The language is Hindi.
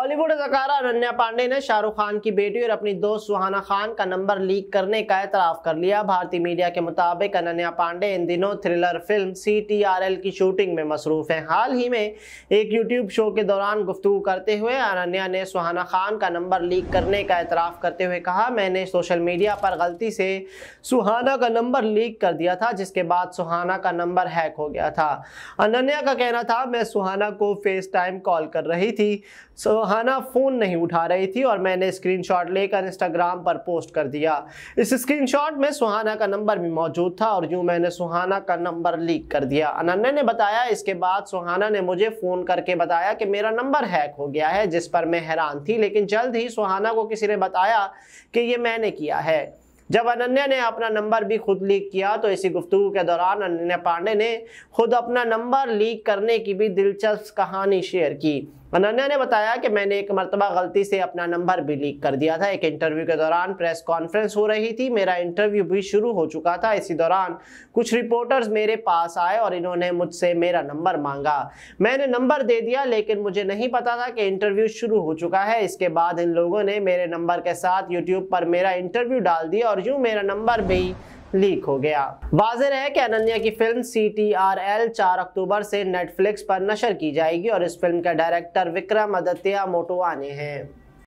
बॉलीवुड अदाकारा अनन्या पांडे ने शाहरुख खान की बेटी और अपनी दोस्त सुहाना खान का नंबर लीक करने का एतराफ कर लिया भारतीय मीडिया के मुताबिक अनन्या पांडे इन दिनों थ्रिलर फिल्म सीटीआरएल की शूटिंग में मसरूफ हैं हाल ही में एक यूट्यूब शो के दौरान गुफ्तु करते हुए अनन्या ने सुहाना खान का नंबर लीक करने का एतराफ़ करते हुए कहा मैंने सोशल मीडिया पर गलती से सुहाना का नंबर लीक कर दिया था जिसके बाद सुहाना का नंबर हैक हो गया था अनन्या का कहना था मैं सुहाना को फेस टाइम कॉल कर रही थी सुहाना फ़ोन नहीं उठा रही थी और मैंने स्क्रीनशॉट लेकर इंस्टाग्राम पर पोस्ट कर दिया इस स्क्रीनशॉट में सुहाना का नंबर भी मौजूद था और यूँ मैंने सुहाना का नंबर लीक कर दिया अनन्या ने बताया इसके बाद सुहाना ने मुझे फ़ोन करके बताया कि मेरा नंबर हैक हो गया है जिस पर मैं हैरान थी लेकिन जल्द ही सुहाना को किसी ने बताया कि ये मैंने किया है जब अनन्या ने अपना नंबर भी खुद लीक किया तो इसी गुफ्तु के दौरान अनन्या पांडे ने खुद अपना नंबर लीक करने की भी दिलचस्प कहानी शेयर की अनन्या ने बताया कि मैंने एक मरतबा गलती से अपना नंबर भी लीक कर दिया था एक इंटरव्यू के दौरान प्रेस कॉन्फ्रेंस हो रही थी मेरा इंटरव्यू भी शुरू हो चुका था इसी दौरान कुछ रिपोर्टर्स मेरे पास आए और इन्होंने मुझसे मेरा नंबर मांगा मैंने नंबर दे दिया लेकिन मुझे नहीं पता था कि इंटरव्यू शुरू हो चुका है इसके बाद इन लोगों ने मेरे नंबर के साथ यूट्यूब पर मेरा इंटरव्यू डाल दिया और यूँ मेरा नंबर भी लीक हो गया वाजिर है कि अनन्या की film C T R L चार अक्टूबर से नेटफ्लिक्स पर नशर की जाएगी और इस फिल्म का डायरेक्टर विक्रम मोटो आने हैं